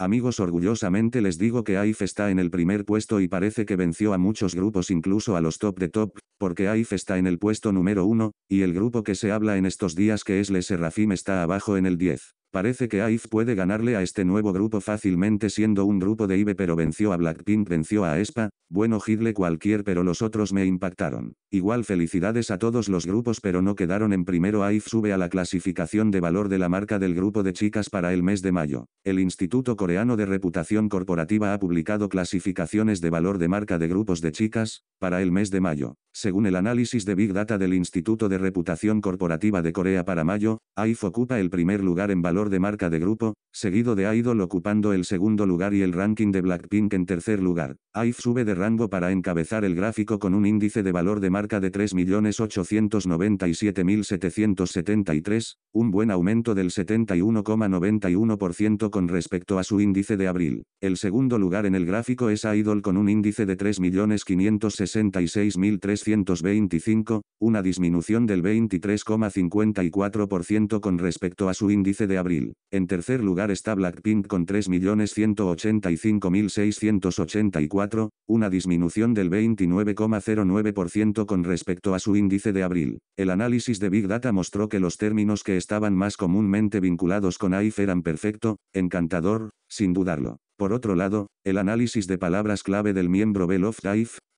Amigos orgullosamente les digo que AIF está en el primer puesto y parece que venció a muchos grupos incluso a los top de top, porque AIF está en el puesto número uno y el grupo que se habla en estos días que es Le Serrafim está abajo en el 10. Parece que Aif puede ganarle a este nuevo grupo fácilmente siendo un grupo de IVE pero venció a Blackpink venció a ESPA, bueno Hitle cualquier pero los otros me impactaron. Igual felicidades a todos los grupos pero no quedaron en primero Aif sube a la clasificación de valor de la marca del grupo de chicas para el mes de mayo. El Instituto Coreano de Reputación Corporativa ha publicado clasificaciones de valor de marca de grupos de chicas, para el mes de mayo. Según el análisis de Big Data del Instituto de Reputación Corporativa de Corea para mayo, Aif ocupa el primer lugar en valor de marca de grupo, seguido de idol ocupando el segundo lugar y el ranking de Blackpink en tercer lugar. IVE sube de rango para encabezar el gráfico con un índice de valor de marca de 3.897.773, un buen aumento del 71,91% con respecto a su índice de abril. El segundo lugar en el gráfico es idol con un índice de 3.566.325, una disminución del 23,54% con respecto a su índice de abril. En tercer lugar está Blackpink con 3.185.684, una disminución del 29,09% con respecto a su índice de abril. El análisis de Big Data mostró que los términos que estaban más comúnmente vinculados con AIF eran perfecto, encantador, sin dudarlo. Por otro lado, el análisis de palabras clave del miembro Bell of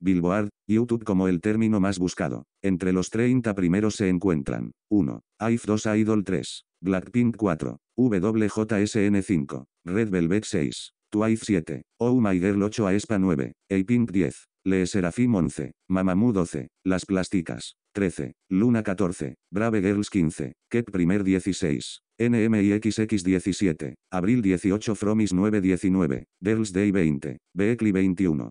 Billboard, YouTube como el término más buscado. Entre los 30 primeros se encuentran 1. IF 2 Idol 3. Blackpink 4. WJSN 5. Red Velvet 6. Twice 7. Oh My Girl 8 Aespa 9. A-Pink 10. Le Serafim 11. Mamamoo 12. Las Plásticas. 13. Luna 14. Brave Girls 15. Ket Primer 16. NMIXX 17. Abril 18 Fromis 9 19. Girls Day 20. Beekly 21.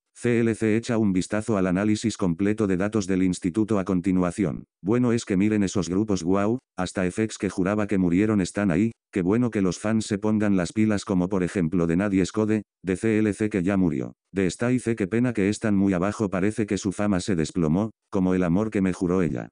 CLC echa un vistazo al análisis completo de datos del instituto a continuación. Bueno es que miren esos grupos wow, hasta FX que juraba que murieron están ahí, qué bueno que los fans se pongan las pilas como por ejemplo de Nadie Escode, de CLC que ya murió, de y qué pena que están muy abajo parece que su fama se desplomó, como el amor que me juró ella.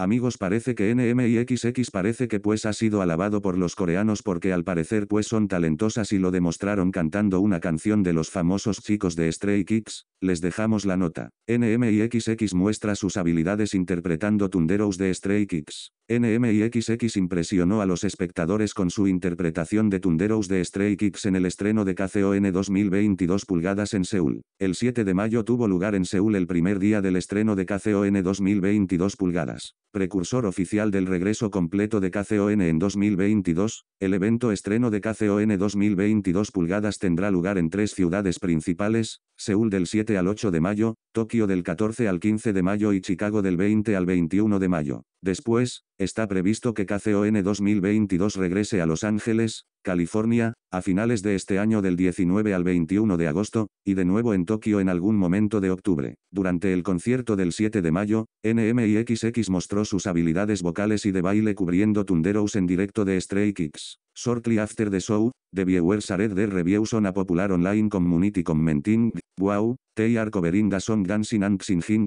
Amigos parece que NMIXX parece que pues ha sido alabado por los coreanos porque al parecer pues son talentosas y lo demostraron cantando una canción de los famosos chicos de Stray Kids, les dejamos la nota. NMIXX muestra sus habilidades interpretando Tunderos de Stray Kids. NMIXX impresionó a los espectadores con su interpretación de Tunderos de Stray Kicks en el estreno de KCON 2022 pulgadas en Seúl. El 7 de mayo tuvo lugar en Seúl el primer día del estreno de KCON 2022 pulgadas. Precursor oficial del regreso completo de KCON en 2022, el evento estreno de KCON 2022 pulgadas tendrá lugar en tres ciudades principales, Seúl del 7 al 8 de mayo, Tokio del 14 al 15 de mayo y Chicago del 20 al 21 de mayo. Después, está previsto que KCON 2022 regrese a Los Ángeles, California, a finales de este año del 19 al 21 de agosto, y de nuevo en Tokio en algún momento de octubre. Durante el concierto del 7 de mayo, NMIXX mostró sus habilidades vocales y de baile cubriendo Tunderos en directo de Stray Kids. Shortly after the show, the viewers are the reviews on a popular online community commenting, wow, they are covering song dancing and singing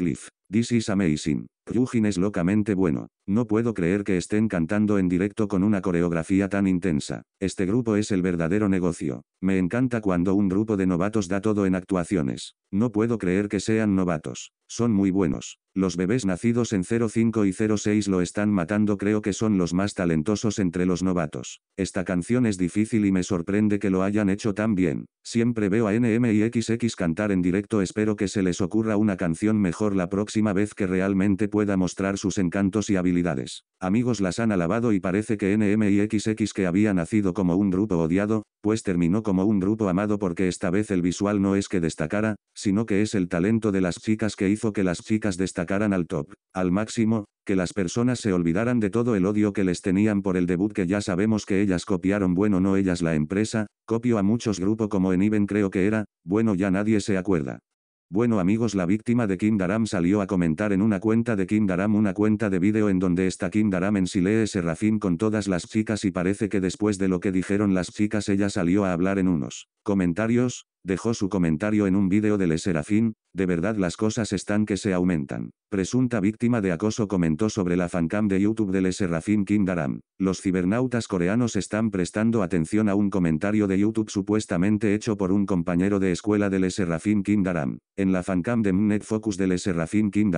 This is amazing. Ryujin es locamente bueno. No puedo creer que estén cantando en directo con una coreografía tan intensa. Este grupo es el verdadero negocio. Me encanta cuando un grupo de novatos da todo en actuaciones. No puedo creer que sean novatos. Son muy buenos. Los bebés nacidos en 05 y 06 lo están matando, creo que son los más talentosos entre los novatos. Esta canción es difícil y me sorprende que lo hayan hecho tan bien. Siempre veo a NM y XX cantar en directo, espero que se les ocurra una canción mejor la próxima vez que realmente pueda mostrar sus encantos y habilidades amigos las han alabado y parece que NMIXX que había nacido como un grupo odiado, pues terminó como un grupo amado porque esta vez el visual no es que destacara, sino que es el talento de las chicas que hizo que las chicas destacaran al top, al máximo, que las personas se olvidaran de todo el odio que les tenían por el debut que ya sabemos que ellas copiaron bueno no ellas la empresa, copio a muchos grupos, como en Even creo que era, bueno ya nadie se acuerda. Bueno amigos la víctima de Kim Daram salió a comentar en una cuenta de Kim Daram una cuenta de vídeo en donde está Kim Daram en lee e serafín con todas las chicas y parece que después de lo que dijeron las chicas ella salió a hablar en unos comentarios, dejó su comentario en un vídeo de Le de verdad las cosas están que se aumentan. Presunta víctima de acoso comentó sobre la fancam de YouTube del Serrafín Kim Los cibernautas coreanos están prestando atención a un comentario de YouTube supuestamente hecho por un compañero de escuela del Serrafín Kim En la fancam de Mnet Focus del Serrafín Kim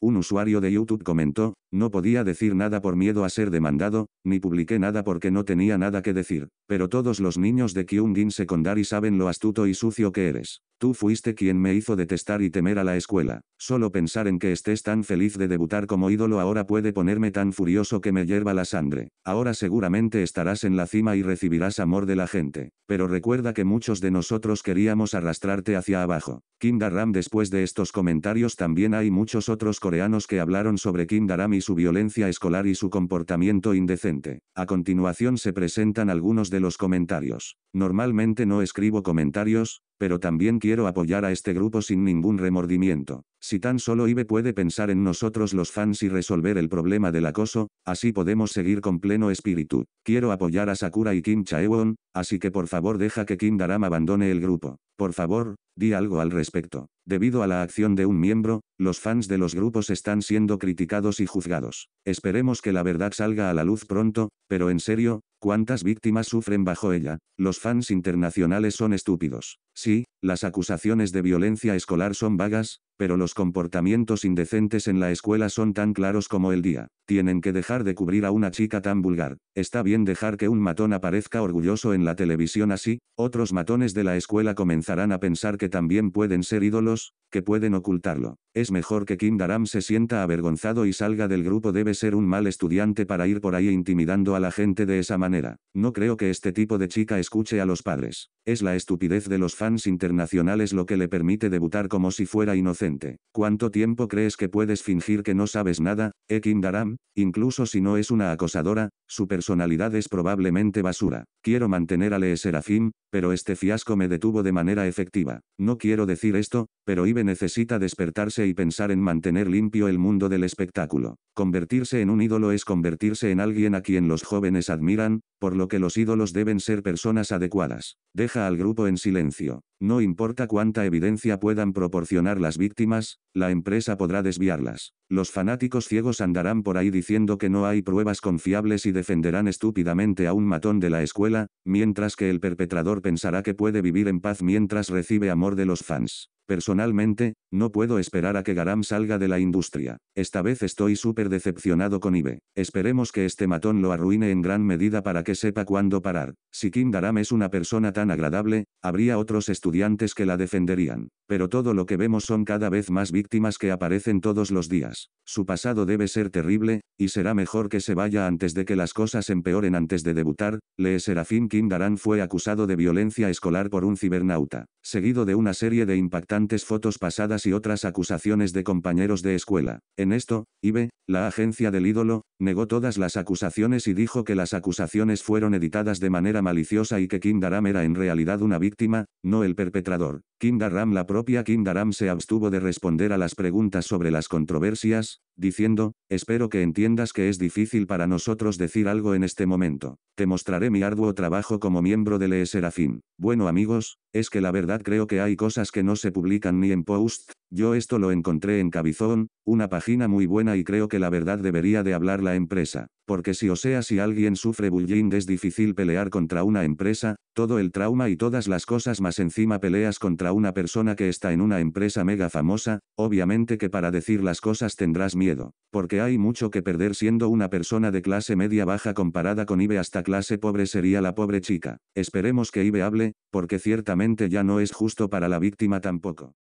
un usuario de YouTube comentó, no podía decir nada por miedo a ser demandado, ni publiqué nada porque no tenía nada que decir. Pero todos los niños de Kyungin Secondary saben lo astuto y sucio que eres. Tú fuiste quien me hizo detestar y temer a la escuela. Solo pensar en que estés tan feliz de debutar como ídolo ahora puede ponerme tan furioso que me hierva la sangre. Ahora seguramente estarás en la cima y recibirás amor de la gente. Pero recuerda que muchos de nosotros queríamos arrastrarte hacia abajo. Kim Daram después de estos comentarios también hay muchos otros coreanos que hablaron sobre Kim Daram y su violencia escolar y su comportamiento indecente. A continuación se presentan algunos de los comentarios. Normalmente no escribo comentarios, pero también quiero apoyar a este grupo sin ningún remordimiento. Si tan solo IBE puede pensar en nosotros los fans y resolver el problema del acoso, así podemos seguir con pleno espíritu. Quiero apoyar a Sakura y Kim Chaewon, así que por favor deja que Kim Daram abandone el grupo. Por favor, di algo al respecto. Debido a la acción de un miembro, los fans de los grupos están siendo criticados y juzgados. Esperemos que la verdad salga a la luz pronto, pero en serio, ¿Cuántas víctimas sufren bajo ella? Los fans internacionales son estúpidos. Sí, las acusaciones de violencia escolar son vagas, pero los comportamientos indecentes en la escuela son tan claros como el día. Tienen que dejar de cubrir a una chica tan vulgar. Está bien dejar que un matón aparezca orgulloso en la televisión así, otros matones de la escuela comenzarán a pensar que también pueden ser ídolos, que pueden ocultarlo. Es mejor que Kim Daram se sienta avergonzado y salga del grupo. Debe ser un mal estudiante para ir por ahí intimidando a la gente de esa manera. No creo que este tipo de chica escuche a los padres. Es la estupidez de los fans internacionales lo que le permite debutar como si fuera inocente. ¿Cuánto tiempo crees que puedes fingir que no sabes nada, Ekindaram, Daram, incluso si no es una acosadora? Su personalidad es probablemente basura. Quiero mantener a Lee Serafim, pero este fiasco me detuvo de manera efectiva. No quiero decir esto, pero Ibe necesita despertarse y pensar en mantener limpio el mundo del espectáculo. Convertirse en un ídolo es convertirse en alguien a quien los jóvenes admiran, por lo que los ídolos deben ser personas adecuadas. Deja al grupo en silencio. No importa cuánta evidencia puedan proporcionar las víctimas, la empresa podrá desviarlas. Los fanáticos ciegos andarán por ahí diciendo que no hay pruebas confiables y defenderán estúpidamente a un matón de la escuela, mientras que el perpetrador pensará que puede vivir en paz mientras recibe amor de los fans. Personalmente, no puedo esperar a que Garam salga de la industria. Esta vez estoy súper decepcionado con Ibe. Esperemos que este matón lo arruine en gran medida para que sepa cuándo parar. Si Kim Garam es una persona tan agradable, habría otros estudiantes que la defenderían. Pero todo lo que vemos son cada vez más víctimas que aparecen todos los días. Su pasado debe ser terrible, y será mejor que se vaya antes de que las cosas empeoren antes de debutar. Lee Serafín Kim fue acusado de violencia escolar por un cibernauta, seguido de una serie de impactantes fotos pasadas y otras acusaciones de compañeros de escuela. En esto, IBE, la agencia del ídolo, Negó todas las acusaciones y dijo que las acusaciones fueron editadas de manera maliciosa y que Kim Daram era en realidad una víctima, no el perpetrador. Kim Daram la propia Kim Daram se abstuvo de responder a las preguntas sobre las controversias, diciendo, espero que entiendas que es difícil para nosotros decir algo en este momento te mostraré mi arduo trabajo como miembro de Le Serafín. Bueno amigos, es que la verdad creo que hay cosas que no se publican ni en post, yo esto lo encontré en Cabizón, una página muy buena y creo que la verdad debería de hablar la empresa porque si o sea si alguien sufre bullying es difícil pelear contra una empresa, todo el trauma y todas las cosas más encima peleas contra una persona que está en una empresa mega famosa, obviamente que para decir las cosas tendrás miedo, porque hay mucho que perder siendo una persona de clase media baja comparada con Ibe hasta clase pobre sería la pobre chica. Esperemos que Ibe hable, porque ciertamente ya no es justo para la víctima tampoco.